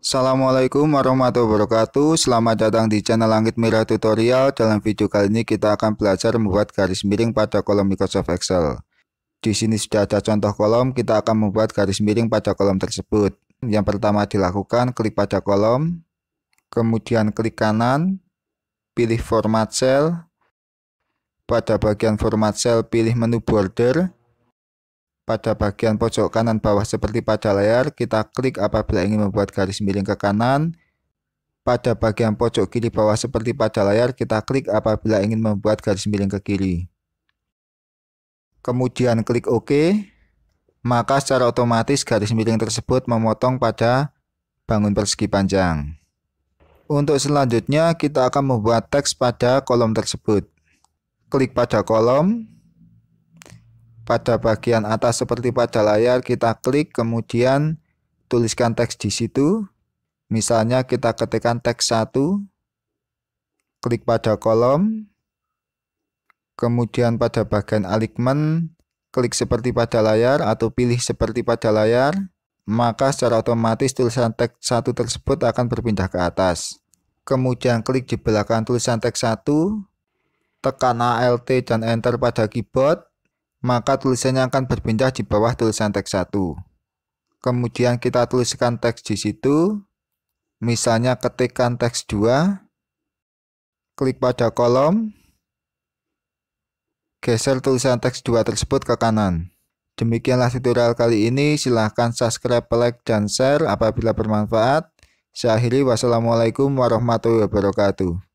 Assalamualaikum warahmatullahi wabarakatuh Selamat datang di channel Langit Merah Tutorial Dalam video kali ini kita akan belajar membuat garis miring pada kolom Microsoft Excel Di sini sudah ada contoh kolom Kita akan membuat garis miring pada kolom tersebut Yang pertama dilakukan klik pada kolom Kemudian klik kanan Pilih format cell Pada bagian format cell pilih menu border pada bagian pojok kanan bawah seperti pada layar, kita klik apabila ingin membuat garis miring ke kanan. Pada bagian pojok kiri bawah seperti pada layar, kita klik apabila ingin membuat garis miring ke kiri. Kemudian klik OK, maka secara otomatis garis miring tersebut memotong pada bangun persegi panjang. Untuk selanjutnya, kita akan membuat teks pada kolom tersebut. Klik pada kolom, pada bagian atas seperti pada layar kita klik kemudian tuliskan teks di situ. Misalnya kita ketikkan teks 1, klik pada kolom, kemudian pada bagian alignment, klik seperti pada layar atau pilih seperti pada layar, maka secara otomatis tulisan teks 1 tersebut akan berpindah ke atas. Kemudian klik di belakang tulisan teks 1, tekan ALT dan Enter pada keyboard, maka tulisannya akan berpindah di bawah tulisan teks 1. Kemudian kita tuliskan teks di situ, misalnya ketikkan teks 2, klik pada kolom, geser tulisan teks 2 tersebut ke kanan. Demikianlah tutorial kali ini, silahkan subscribe, like, dan share apabila bermanfaat. Saya akhiri, wassalamualaikum warahmatullahi wabarakatuh.